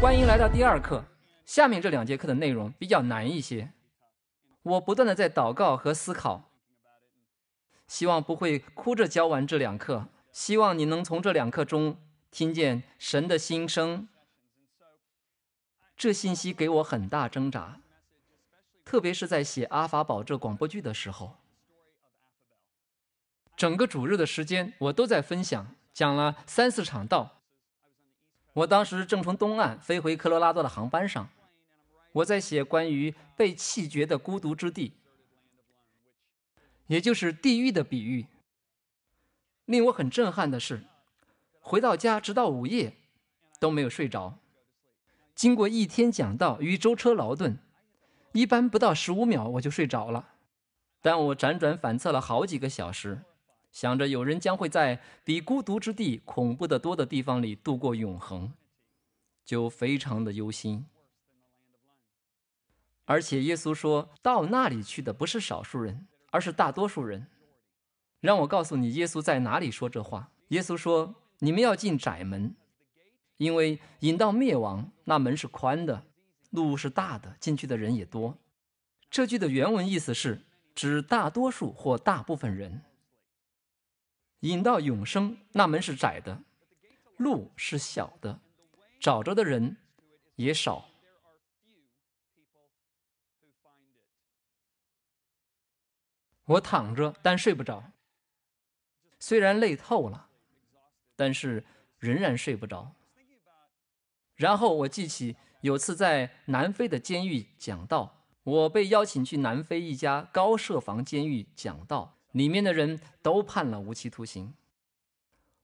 欢迎来到第二课。下面这两节课的内容比较难一些，我不断的在祷告和思考，希望不会哭着教完这两课。希望你能从这两课中听见神的心声。这信息给我很大挣扎，特别是在写《阿法宝》这广播剧的时候，整个主日的时间我都在分享，讲了三四场道。我当时正从东岸飞回科罗拉多的航班上，我在写关于被弃绝的孤独之地，也就是地狱的比喻。令我很震撼的是，回到家直到午夜都没有睡着。经过一天讲道与舟车劳顿，一般不到十五秒我就睡着了，但我辗转反侧了好几个小时。想着有人将会在比孤独之地恐怖的多的地方里度过永恒，就非常的忧心。而且耶稣说到那里去的不是少数人，而是大多数人。让我告诉你，耶稣在哪里说这话？耶稣说：“你们要进窄门，因为引到灭亡那门是宽的，路是大的，进去的人也多。”这句的原文意思是指大多数或大部分人。引到永生那门是窄的，路是小的，找着的人也少。我躺着，但睡不着。虽然累透了，但是仍然睡不着。然后我记起有次在南非的监狱讲道，我被邀请去南非一家高设防监狱讲道。里面的人都判了无期徒刑。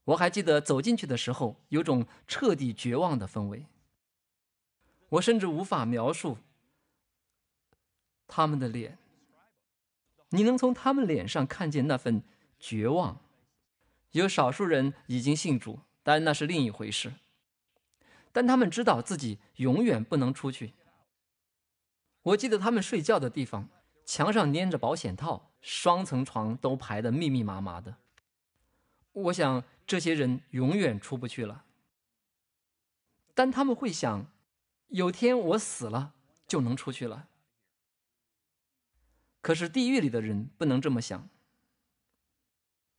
我还记得走进去的时候，有种彻底绝望的氛围。我甚至无法描述他们的脸。你能从他们脸上看见那份绝望。有少数人已经信主，但那是另一回事。但他们知道自己永远不能出去。我记得他们睡觉的地方，墙上粘着保险套。双层床都排得密密麻麻的，我想这些人永远出不去了。但他们会想，有天我死了就能出去了。可是地狱里的人不能这么想，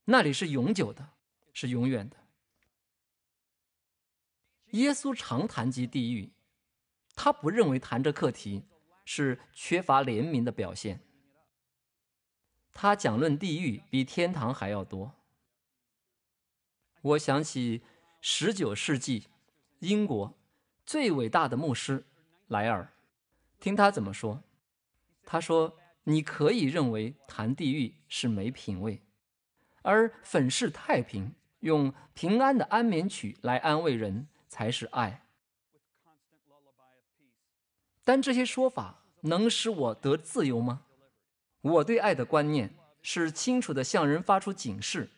那里是永久的，是永远的。耶稣常谈及地狱，他不认为谈这课题是缺乏怜悯的表现。他讲论地狱比天堂还要多。我想起十九世纪英国最伟大的牧师莱尔，听他怎么说。他说：“你可以认为谈地狱是没品味，而粉饰太平，用平安的安眠曲来安慰人才是爱。”但这些说法能使我得自由吗？我对爱的观念是清楚的，向人发出警示，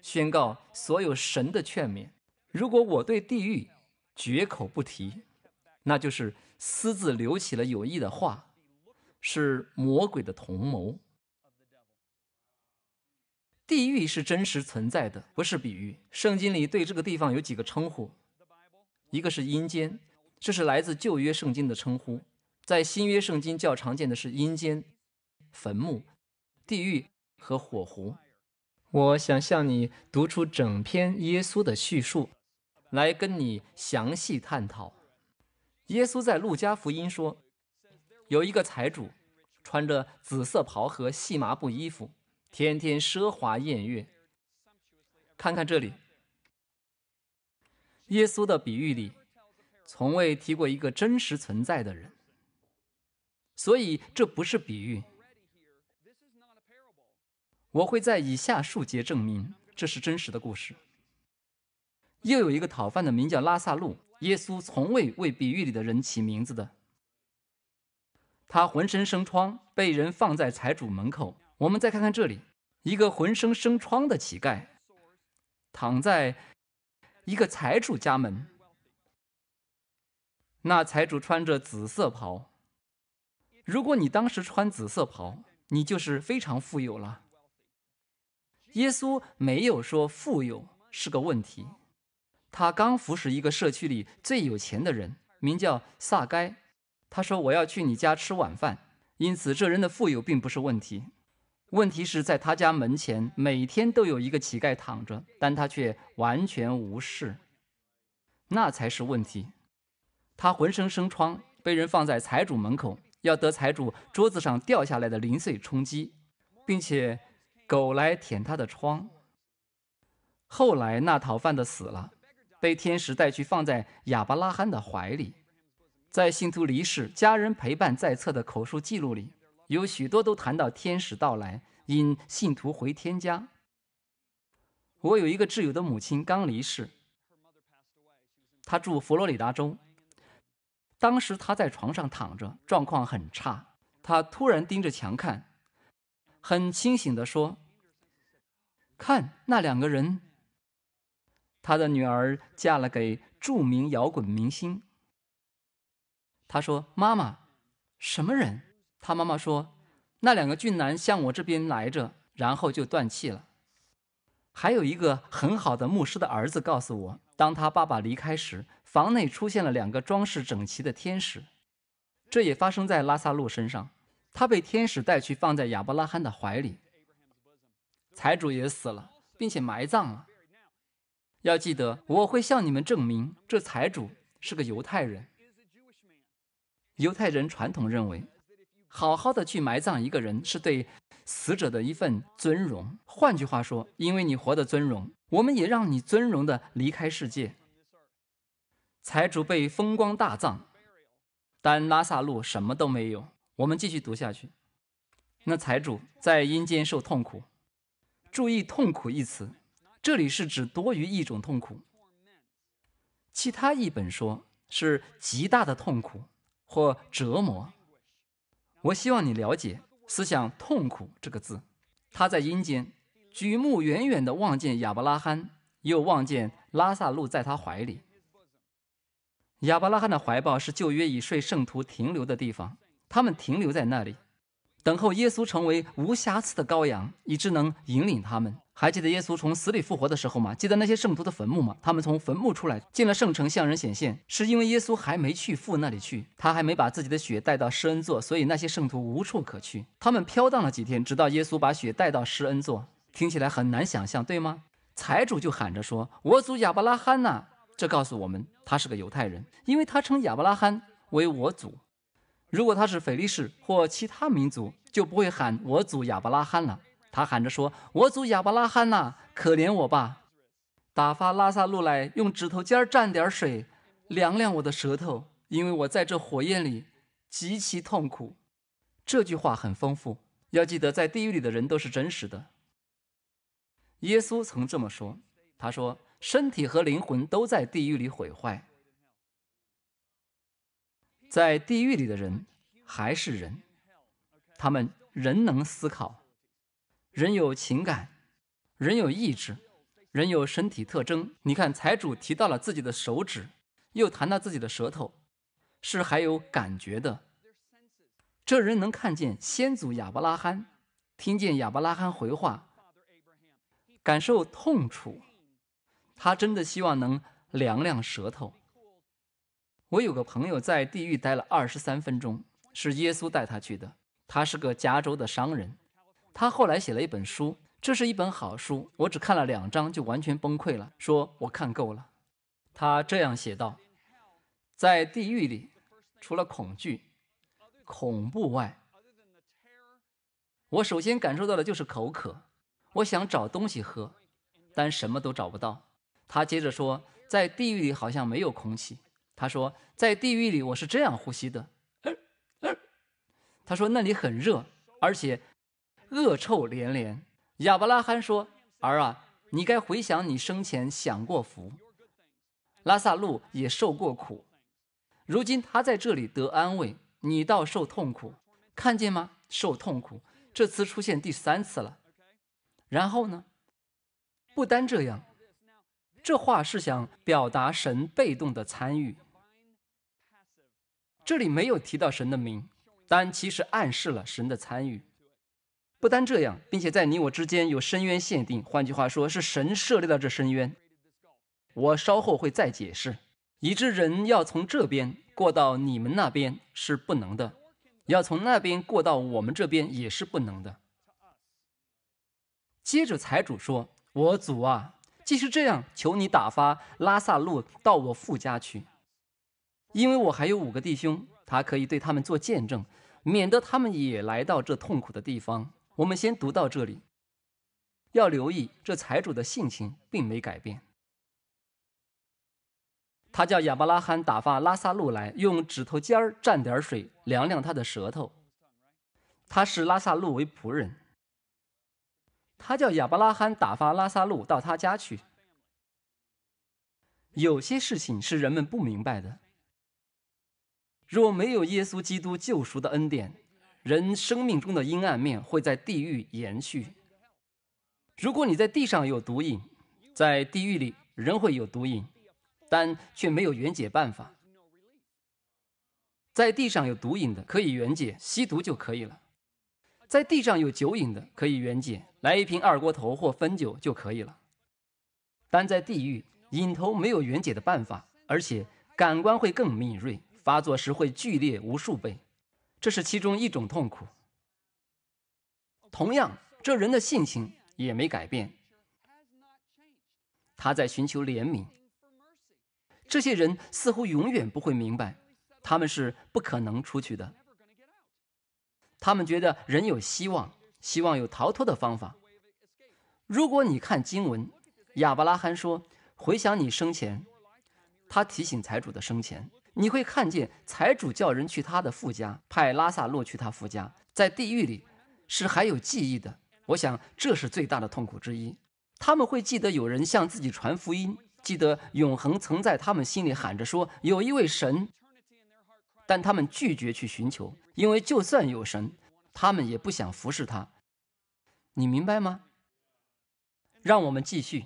宣告所有神的劝勉。如果我对地狱绝口不提，那就是私自留起了有益的话，是魔鬼的同谋。地狱是真实存在的，不是比喻。圣经里对这个地方有几个称呼，一个是阴间，这是来自旧约圣经的称呼，在新约圣经较常见的是阴间。坟墓、地狱和火湖。我想向你读出整篇耶稣的叙述，来跟你详细探讨。耶稣在路加福音说，有一个财主穿着紫色袍和细麻布衣服，天天奢华宴乐。看看这里，耶稣的比喻里从未提过一个真实存在的人，所以这不是比喻。我会在以下数节证明这是真实的故事。又有一个讨饭的，名叫拉萨路。耶稣从未为比喻里的人起名字的。他浑身生疮，被人放在财主门口。我们再看看这里，一个浑身生疮的乞丐，躺在一个财主家门。那财主穿着紫色袍。如果你当时穿紫色袍，你就是非常富有了。耶稣没有说富有是个问题，他刚服侍一个社区里最有钱的人，名叫萨该，他说我要去你家吃晚饭。因此，这人的富有并不是问题，问题是在他家门前每天都有一个乞丐躺着，但他却完全无视，那才是问题。他浑身生疮，被人放在财主门口，要得财主桌子上掉下来的零碎充饥，并且。狗来舔他的窗。后来，那逃犯的死了，被天使带去放在亚伯拉罕的怀里。在信徒离世、家人陪伴在侧的口述记录里，有许多都谈到天使到来，因信徒回天家。我有一个挚友的母亲刚离世，她住佛罗里达州。当时她在床上躺着，状况很差。她突然盯着墙看。很清醒的说：“看那两个人，他的女儿嫁了给著名摇滚明星。”他说：“妈妈，什么人？”他妈妈说：“那两个俊男向我这边来着，然后就断气了。”还有一个很好的牧师的儿子告诉我，当他爸爸离开时，房内出现了两个装饰整齐的天使。这也发生在拉萨路身上。他被天使带去，放在亚伯拉罕的怀里。财主也死了，并且埋葬了。要记得，我会向你们证明，这财主是个犹太人。犹太人传统认为，好好的去埋葬一个人，是对死者的一份尊荣。换句话说，因为你活得尊荣，我们也让你尊荣的离开世界。财主被风光大葬，但拉萨路什么都没有。我们继续读下去。那财主在阴间受痛苦，注意“痛苦”一词，这里是指多于一种痛苦。其他一本说是极大的痛苦或折磨。我希望你了解思想“痛苦”这个字。他在阴间举目远远地望见亚伯拉罕，又望见拉萨路在他怀里。亚伯拉罕的怀抱是旧约已睡圣徒停留的地方。他们停留在那里，等候耶稣成为无瑕疵的羔羊，以至能引领他们。还记得耶稣从死里复活的时候吗？记得那些圣徒的坟墓吗？他们从坟墓出来，进了圣城，向人显现，是因为耶稣还没去父那里去，他还没把自己的血带到施恩座，所以那些圣徒无处可去。他们飘荡了几天，直到耶稣把血带到施恩座。听起来很难想象，对吗？财主就喊着说：“我祖亚伯拉罕呐！”这告诉我们，他是个犹太人，因为他称亚伯拉罕为我祖。如果他是腓力士或其他民族，就不会喊我祖亚伯拉罕了。他喊着说：“我祖亚伯拉罕呐，可怜我吧，打发拉萨路来，用指头尖蘸点水，凉凉我的舌头，因为我在这火焰里极其痛苦。”这句话很丰富，要记得，在地狱里的人都是真实的。耶稣曾这么说：“他说，身体和灵魂都在地狱里毁坏。”在地狱里的人还是人，他们仍能思考，人有情感，人有意志，人有身体特征。你看财主提到了自己的手指，又谈到自己的舌头，是还有感觉的。这人能看见先祖亚伯拉罕，听见亚伯拉罕回话，感受痛楚。他真的希望能凉凉舌头。我有个朋友在地狱待了二十三分钟，是耶稣带他去的。他是个加州的商人，他后来写了一本书，这是一本好书。我只看了两章就完全崩溃了，说我看够了。他这样写道：在地狱里，除了恐惧、恐怖外，我首先感受到的就是口渴。我想找东西喝，但什么都找不到。他接着说，在地狱里好像没有空气。他说，在地狱里我是这样呼吸的。他说那里很热，而且恶臭连连。亚伯拉罕说儿啊，你该回想你生前享过福，拉萨路也受过苦，如今他在这里得安慰，你倒受痛苦，看见吗？受痛苦，这词出现第三次了。然后呢？不单这样，这话是想表达神被动的参与。这里没有提到神的名，但其实暗示了神的参与。不单这样，并且在你我之间有深渊限定，换句话说，是神设立了这深渊。我稍后会再解释，以致人要从这边过到你们那边是不能的，要从那边过到我们这边也是不能的。接着财主说：“我主啊，既是这样，求你打发拉萨路到我父家去。”因为我还有五个弟兄，他可以对他们做见证，免得他们也来到这痛苦的地方。我们先读到这里，要留意这财主的性情并没改变。他叫亚伯拉罕打发拉萨路来，用指头尖儿蘸点水量量他的舌头。他视拉萨路为仆人。他叫亚伯拉罕打发拉萨路到他家去。有些事情是人们不明白的。若没有耶稣基督救赎的恩典，人生命中的阴暗面会在地狱延续。如果你在地上有毒瘾，在地狱里仍会有毒瘾，但却没有缘解办法。在地上有毒瘾的可以缘解，吸毒就可以了；在地上有酒瘾的可以缘解，来一瓶二锅头或汾酒就可以了。但在地狱，瘾头没有缘解的办法，而且感官会更敏锐。发作时会剧烈无数倍，这是其中一种痛苦。同样，这人的性情也没改变，他在寻求怜悯。这些人似乎永远不会明白，他们是不可能出去的。他们觉得人有希望，希望有逃脱的方法。如果你看经文，亚伯拉罕说：“回想你生前。”他提醒财主的生前。你会看见财主叫人去他的父家，派拉萨洛去他父家。在地狱里，是还有记忆的。我想这是最大的痛苦之一。他们会记得有人向自己传福音，记得永恒曾在他们心里喊着说有一位神，但他们拒绝去寻求，因为就算有神，他们也不想服侍他。你明白吗？让我们继续。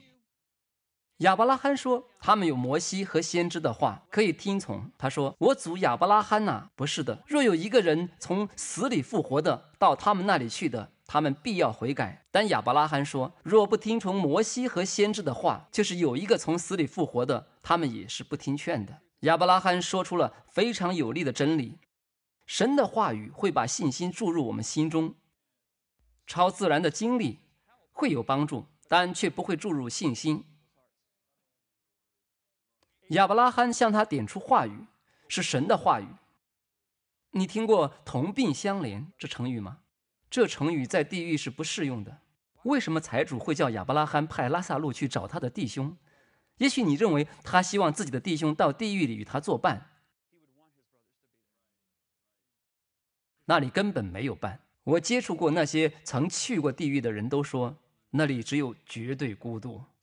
亚伯拉罕说：“他们有摩西和先知的话可以听从。”他说：“我祖亚伯拉罕呐，不是的。若有一个人从死里复活的，到他们那里去的，他们必要悔改。”但亚伯拉罕说：“若不听从摩西和先知的话，就是有一个从死里复活的，他们也是不听劝的。”亚伯拉罕说出了非常有力的真理：神的话语会把信心注入我们心中，超自然的经历会有帮助，但却不会注入信心。亚伯拉罕向他点出话语，是神的话语。你听过“同病相怜”这成语吗？这成语在地狱是不适用的。为什么财主会叫亚伯拉罕派拉萨路去找他的弟兄？也许你认为他希望自己的弟兄到地狱里与他作伴，那里根本没有伴。我接触过那些曾去过地狱的人都说，那里只有绝对孤独。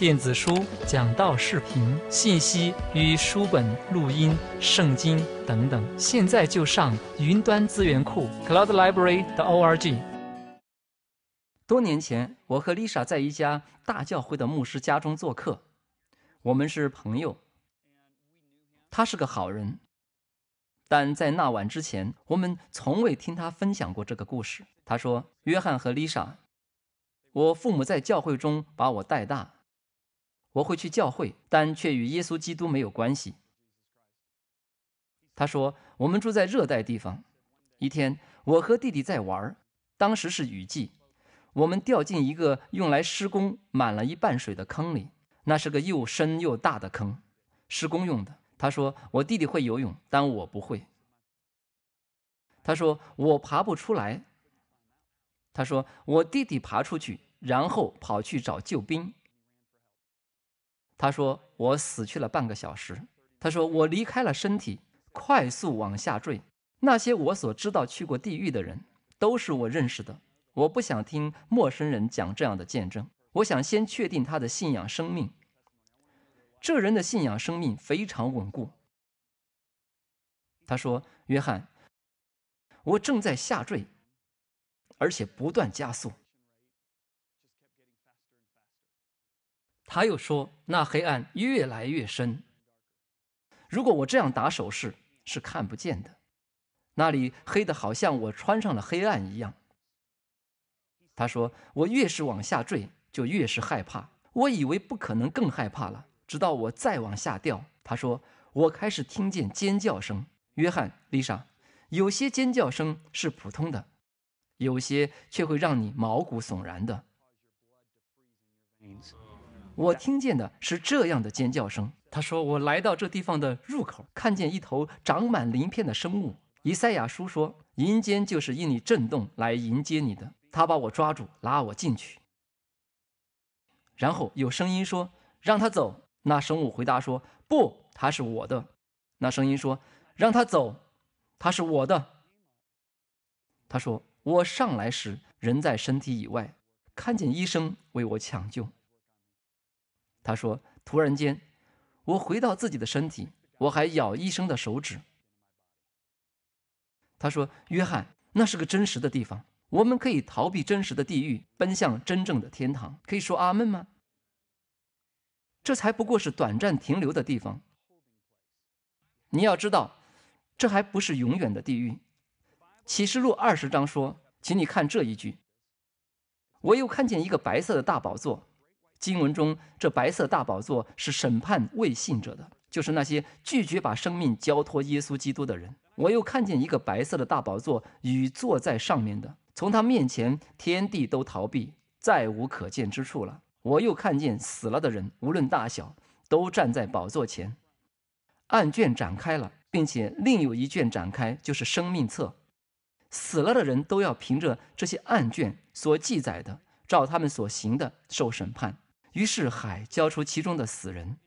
电子书、讲道视频、信息与书本、录音、圣经等等，现在就上云端资源库 （cloudlibrary.org）。多年前，我和丽莎在一家大教会的牧师家中做客，我们是朋友，他是个好人，但在那晚之前，我们从未听他分享过这个故事。他说：“约翰和丽莎，我父母在教会中把我带大。”我会去教会，但却与耶稣基督没有关系。他说：“我们住在热带地方。一天，我和弟弟在玩，当时是雨季，我们掉进一个用来施工满了一半水的坑里。那是个又深又大的坑，施工用的。”他说：“我弟弟会游泳，但我不会。”他说：“我爬不出来。”他说：“我弟弟爬出去，然后跑去找救兵。”他说：“我死去了半个小时。”他说：“我离开了身体，快速往下坠。那些我所知道去过地狱的人，都是我认识的。我不想听陌生人讲这样的见证。我想先确定他的信仰生命。这人的信仰生命非常稳固。”他说：“约翰，我正在下坠，而且不断加速。”他又说：“那黑暗越来越深。如果我这样打手势，是看不见的。那里黑得好像我穿上了黑暗一样。”他说：“我越是往下坠，就越是害怕。我以为不可能更害怕了，直到我再往下掉。”他说：“我开始听见尖叫声，约翰、丽莎，有些尖叫声是普通的，有些却会让你毛骨悚然的。”我听见的是这样的尖叫声。他说：“我来到这地方的入口，看见一头长满鳞片的生物。”以赛亚叔说：“阴间就是因你震动来迎接你的。”他把我抓住，拉我进去。然后有声音说：“让他走。”那生物回答说：“不，他是我的。”那声音说：“让他走，他是我的。”他说：“我上来时人在身体以外，看见医生为我抢救。”他说：“突然间，我回到自己的身体，我还咬医生的手指。”他说：“约翰，那是个真实的地方，我们可以逃避真实的地狱，奔向真正的天堂。可以说阿门吗？这才不过是短暂停留的地方。你要知道，这还不是永远的地狱。启示录二十章说，请你看这一句：我又看见一个白色的大宝座。”经文中，这白色大宝座是审判未信者的，就是那些拒绝把生命交托耶稣基督的人。我又看见一个白色的大宝座与坐在上面的，从他面前天地都逃避，再无可见之处了。我又看见死了的人，无论大小，都站在宝座前，案卷展开了，并且另有一卷展开，就是生命册。死了的人都要凭着这些案卷所记载的，照他们所行的受审判。于是，海交出其中的死人，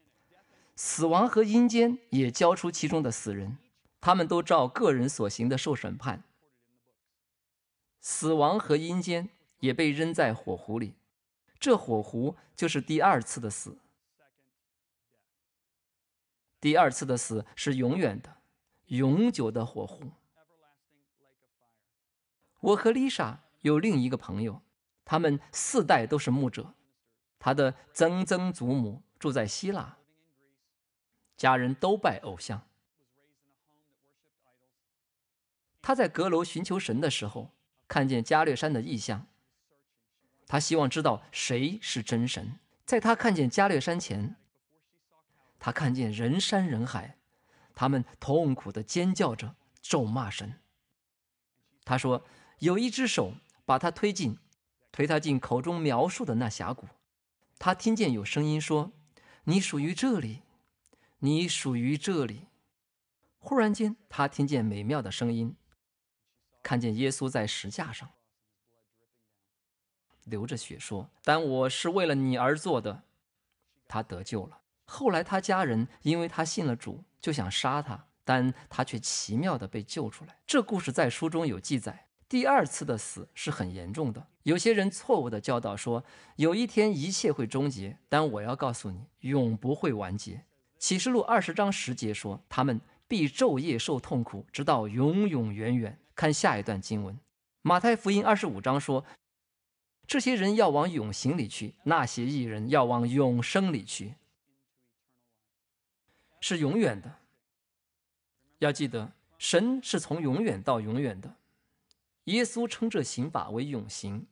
死亡和阴间也交出其中的死人，他们都照个人所行的受审判。死亡和阴间也被扔在火湖里，这火湖就是第二次的死。第二次的死是永远的、永久的火湖。我和丽莎有另一个朋友，他们四代都是牧者。他的曾曾祖母住在希腊，家人都拜偶像。他在阁楼寻求神的时候，看见加略山的异象。他希望知道谁是真神。在他看见加略山前，他看见人山人海，他们痛苦地尖叫着咒骂神。他说：“有一只手把他推进，推他进口中描述的那峡谷。”他听见有声音说：“你属于这里，你属于这里。”忽然间，他听见美妙的声音，看见耶稣在石架上流着血说：“但我是为了你而做的。”他得救了。后来，他家人因为他信了主，就想杀他，但他却奇妙的被救出来。这故事在书中有记载。第二次的死是很严重的。有些人错误的教导说，有一天一切会终结，但我要告诉你，永不会完结。启示录二十章十节说，他们必昼夜受痛苦，直到永永远远。看下一段经文，马太福音二十五章说，这些人要往永刑里去，那些艺人要往永生里去，是永远的。要记得，神是从永远到永远的。耶稣称这刑法为永刑。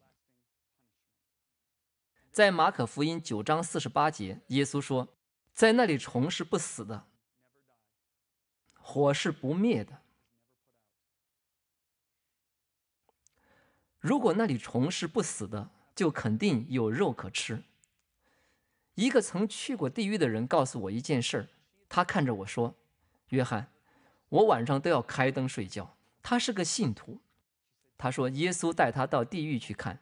在马可福音九章四十八节，耶稣说：“在那里虫是不死的，火是不灭的。如果那里虫是不死的，就肯定有肉可吃。”一个曾去过地狱的人告诉我一件事儿，他看着我说：“约翰，我晚上都要开灯睡觉。”他是个信徒。他说：“耶稣带他到地狱去看。”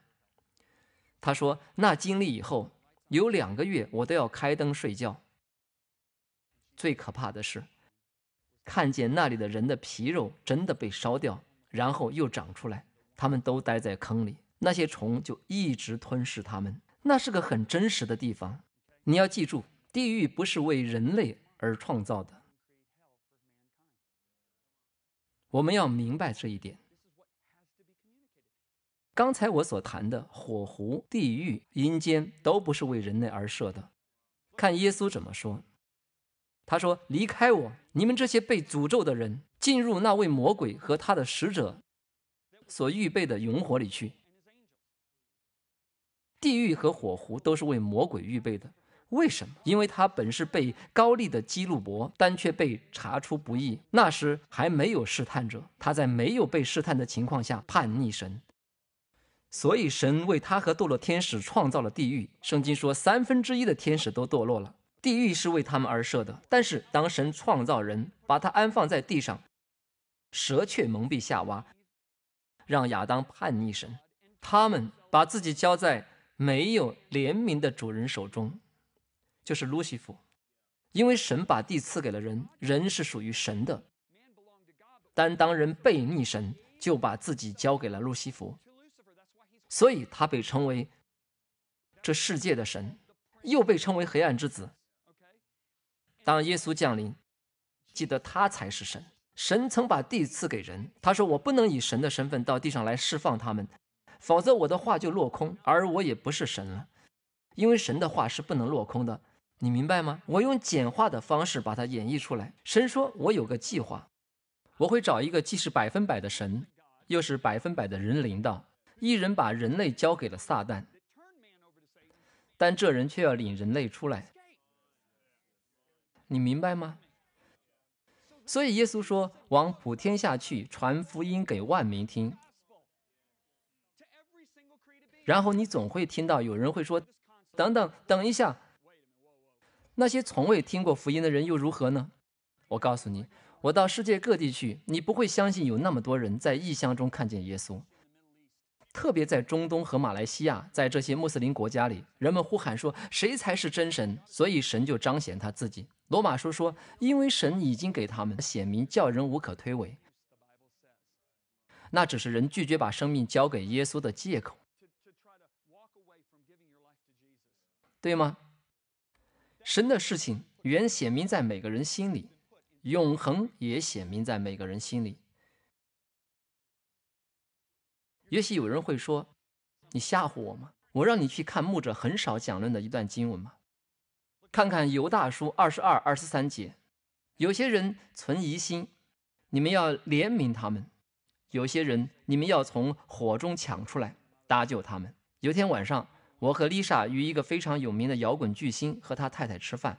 他说：“那经历以后，有两个月我都要开灯睡觉。最可怕的是，看见那里的人的皮肉真的被烧掉，然后又长出来。他们都待在坑里，那些虫就一直吞噬他们。那是个很真实的地方。你要记住，地狱不是为人类而创造的。我们要明白这一点。”刚才我所谈的火湖、地狱、阴间都不是为人类而设的。看耶稣怎么说，他说：“离开我，你们这些被诅咒的人，进入那位魔鬼和他的使者所预备的永火里去。”地狱和火湖都是为魔鬼预备的。为什么？因为他本是被高利的基路伯，但却被查出不义。那时还没有试探者，他在没有被试探的情况下叛逆神。所以，神为他和堕落天使创造了地狱。圣经说，三分之一的天使都堕落了，地狱是为他们而设的。但是，当神创造人，把他安放在地上，蛇却蒙蔽夏娃，让亚当叛逆神。他们把自己交在没有怜悯的主人手中，就是路西弗。因为神把地赐给了人，人是属于神的。但当人背逆神，就把自己交给了路西弗。所以，他被称为这世界的神，又被称为黑暗之子。当耶稣降临，记得他才是神。神曾把地赐给人，他说：“我不能以神的身份到地上来释放他们，否则我的话就落空，而我也不是神了，因为神的话是不能落空的。”你明白吗？我用简化的方式把它演绎出来。神说：“我有个计划，我会找一个既是百分百的神，又是百分百的人领导。”一人把人类交给了撒旦，但这人却要领人类出来。你明白吗？所以耶稣说：“往普天下去，传福音给万民听。”然后你总会听到有人会说：“等等，等一下。”那些从未听过福音的人又如何呢？我告诉你，我到世界各地去，你不会相信有那么多人在异乡中看见耶稣。特别在中东和马来西亚，在这些穆斯林国家里，人们呼喊说：“谁才是真神？”所以神就彰显他自己。罗马书说：“因为神已经给他们显明，叫人无可推诿。”那只是人拒绝把生命交给耶稣的借口，对吗？神的事情原显明在每个人心里，永恒也显明在每个人心里。也许有人会说：“你吓唬我吗？我让你去看牧者很少讲论的一段经文吗？看看犹大书二十二、二十三节。有些人存疑心，你们要怜悯他们；有些人，你们要从火中抢出来搭救他们。”有天晚上，我和丽莎与一个非常有名的摇滚巨星和他太太吃饭。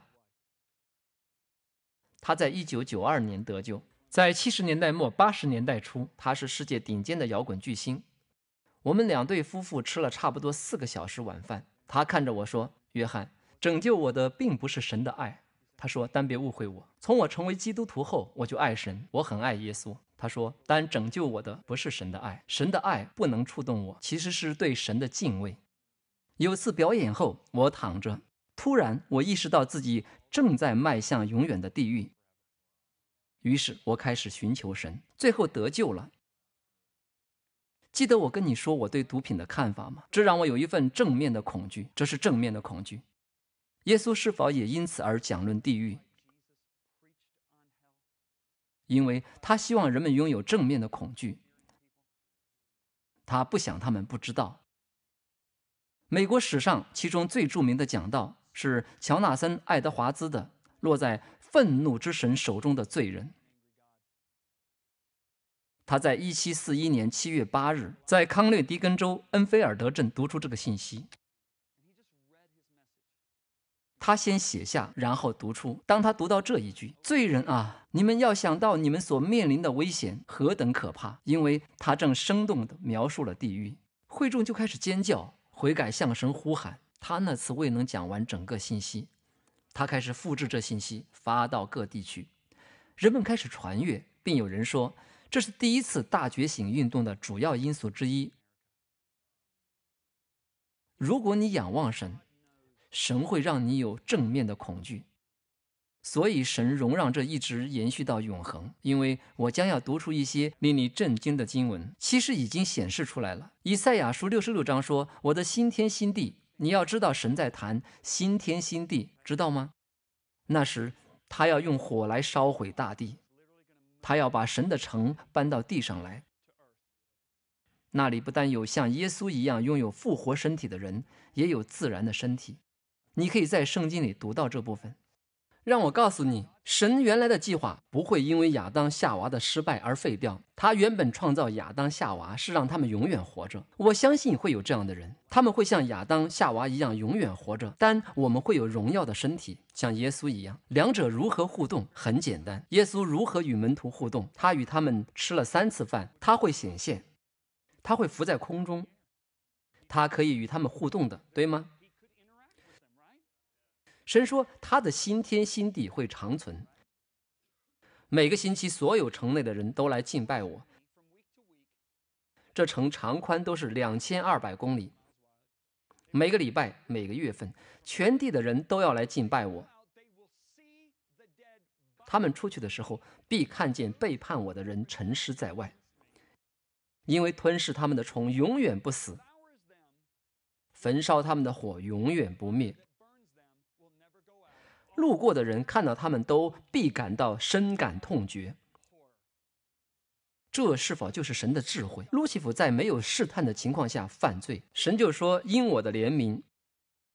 他在一九九二年得救，在七十年代末、八十年代初，他是世界顶尖的摇滚巨星。我们两对夫妇吃了差不多四个小时晚饭。他看着我说：“约翰，拯救我的并不是神的爱。”他说：“但别误会我，从我成为基督徒后，我就爱神，我很爱耶稣。”他说：“但拯救我的不是神的爱，神的爱不能触动我，其实是对神的敬畏。”有次表演后，我躺着，突然我意识到自己正在迈向永远的地狱。于是我开始寻求神，最后得救了。记得我跟你说我对毒品的看法吗？这让我有一份正面的恐惧，这是正面的恐惧。耶稣是否也因此而讲论地狱？因为他希望人们拥有正面的恐惧，他不想他们不知道。美国史上其中最著名的讲道是乔纳森·爱德华兹的《落在愤怒之神手中的罪人》。他在一七四一年七月八日，在康涅狄根州恩菲尔德镇读出这个信息。他先写下，然后读出。当他读到这一句：“罪人啊，你们要想到你们所面临的危险何等可怕！”因为，他正生动地描述了地狱。会众就开始尖叫、悔改、向神呼喊。他那次未能讲完整个信息。他开始复制这信息，发到各地去，人们开始传阅，并有人说。这是第一次大觉醒运动的主要因素之一。如果你仰望神，神会让你有正面的恐惧，所以神容让这一直延续到永恒。因为我将要读出一些令你震惊的经文，其实已经显示出来了。以赛亚书六十六章说：“我的心天心地，你要知道神在谈心天心地，知道吗？那时他要用火来烧毁大地。”他要把神的城搬到地上来，那里不但有像耶稣一样拥有复活身体的人，也有自然的身体。你可以在圣经里读到这部分。让我告诉你，神原来的计划不会因为亚当夏娃的失败而废掉。他原本创造亚当夏娃是让他们永远活着。我相信会有这样的人，他们会像亚当夏娃一样永远活着。但我们会有荣耀的身体，像耶稣一样。两者如何互动？很简单。耶稣如何与门徒互动？他与他们吃了三次饭。他会显现，他会浮在空中，他可以与他们互动的，对吗？神说他的新天新地会长存。每个星期，所有城内的人都来敬拜我。这城长宽都是两千二百公里。每个礼拜、每个月份，全地的人都要来敬拜我。他们出去的时候，必看见背叛我的人沉尸在外，因为吞噬他们的虫永远不死，焚烧他们的火永远不灭。路过的人看到他们，都必感到深感痛绝。这是否就是神的智慧？路西弗在没有试探的情况下犯罪，神就说：“因我的怜悯，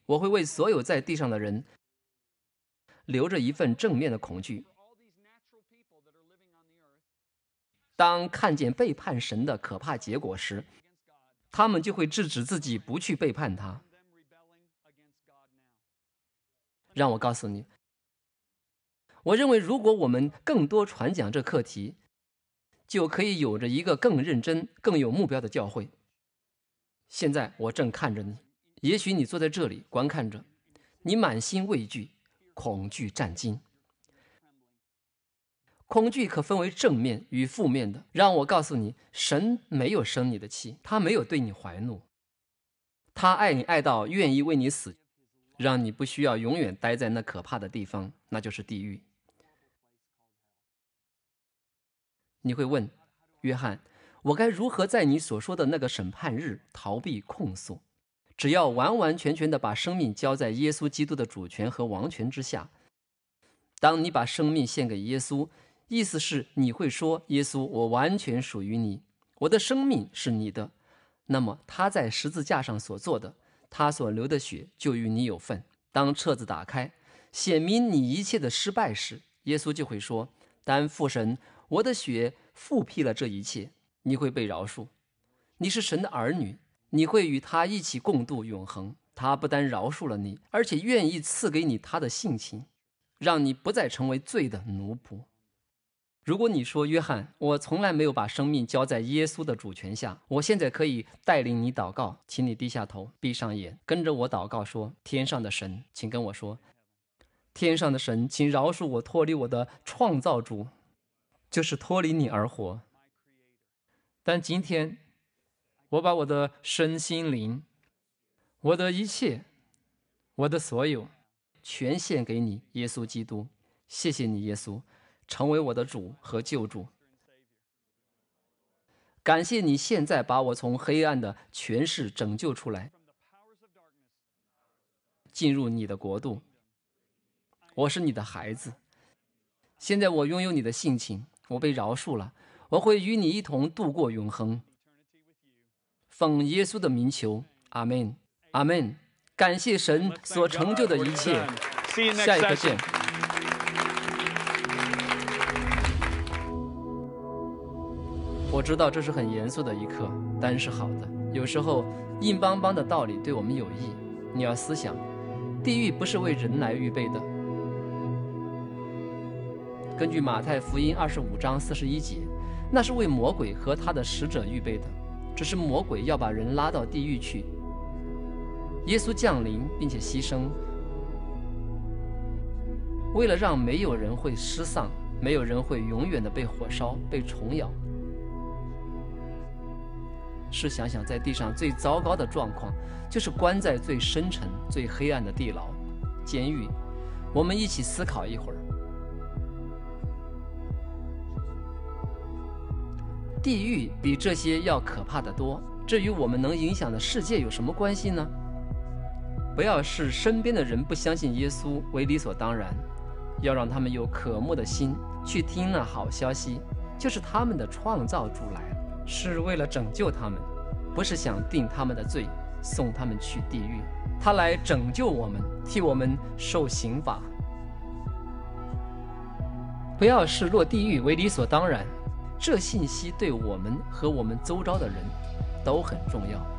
我会为所有在地上的人留着一份正面的恐惧。当看见背叛神的可怕结果时，他们就会制止自己不去背叛他。”让我告诉你。我认为，如果我们更多传讲这课题，就可以有着一个更认真、更有目标的教会。现在我正看着你，也许你坐在这里观看着，你满心畏惧、恐惧战惊。恐惧可分为正面与负面的。让我告诉你，神没有生你的气，他没有对你怀怒，他爱你爱到愿意为你死，让你不需要永远待在那可怕的地方，那就是地狱。你会问，约翰，我该如何在你所说的那个审判日逃避控诉？只要完完全全的把生命交在耶稣基督的主权和王权之下。当你把生命献给耶稣，意思是你会说，耶稣，我完全属于你，我的生命是你的。那么他在十字架上所做的，他所流的血就与你有份。当册子打开，显明你一切的失败时，耶稣就会说：“但父神。”我的血复辟了这一切，你会被饶恕。你是神的儿女，你会与他一起共度永恒。他不单饶恕了你，而且愿意赐给你他的性情，让你不再成为罪的奴仆。如果你说约翰，我从来没有把生命交在耶稣的主权下，我现在可以带领你祷告，请你低下头，闭上眼，跟着我祷告说：天上的神，请跟我说，天上的神，请饶恕我脱离我的创造主。就是脱离你而活，但今天我把我的身心灵，我的一切，我的所有，全献给你，耶稣基督。谢谢你，耶稣，成为我的主和救主。感谢你现在把我从黑暗的权势拯救出来，进入你的国度。我是你的孩子，现在我拥有你的性情。我被饶恕了，我会与你一同度过永恒。奉耶稣的名求，阿门，阿门。感谢神所成就的一切。下一刻见。我知道这是很严肃的一刻，但是好的。有时候硬邦邦的道理对我们有益。你要思想，地狱不是为人来预备的。根据马太福音二十五章四十一节，那是为魔鬼和他的使者预备的。只是魔鬼要把人拉到地狱去。耶稣降临并且牺牲，为了让没有人会失丧，没有人会永远的被火烧、被虫咬。试想想，在地上最糟糕的状况，就是关在最深沉、最黑暗的地牢、监狱。我们一起思考一会儿。地狱比这些要可怕的多，这与我们能影响的世界有什么关系呢？不要视身边的人不相信耶稣为理所当然，要让他们有渴慕的心去听那好消息，就是他们的创造主来了，是为了拯救他们，不是想定他们的罪，送他们去地狱。他来拯救我们，替我们受刑罚。不要视落地狱为理所当然。这信息对我们和我们周遭的人，都很重要。